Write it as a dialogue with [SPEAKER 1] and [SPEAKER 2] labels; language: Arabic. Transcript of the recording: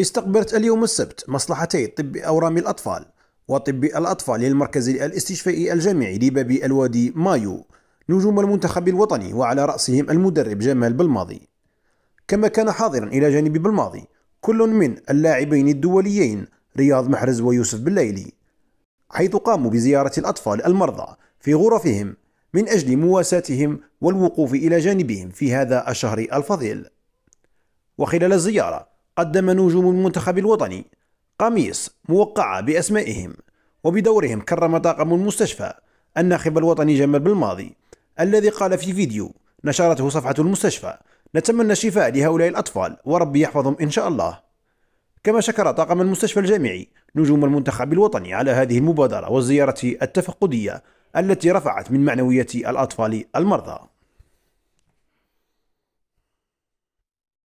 [SPEAKER 1] استقبلت اليوم السبت مصلحتي طب أورام الأطفال وطب الأطفال للمركز الاستشفائي الجامعي لباب الوادي مايو نجوم المنتخب الوطني وعلى رأسهم المدرب جمال بلماضي كما كان حاضرا إلى جانب بلماضي كل من اللاعبين الدوليين رياض محرز ويوسف بالليلي حيث قاموا بزيارة الأطفال المرضى في غرفهم من أجل مواساتهم والوقوف إلى جانبهم في هذا الشهر الفضيل وخلال الزيارة قدم نجوم المنتخب الوطني قميص موقعة بأسمائهم وبدورهم كرم طاقم المستشفى الناخب الوطني جمال بالماضي الذي قال في فيديو نشرته صفحة المستشفى نتمنى الشفاء لهؤلاء الأطفال وربي يحفظهم إن شاء الله كما شكر طاقم المستشفى الجامعي نجوم المنتخب الوطني على هذه المبادرة والزيارة التفقدية التي رفعت من معنوية الأطفال المرضى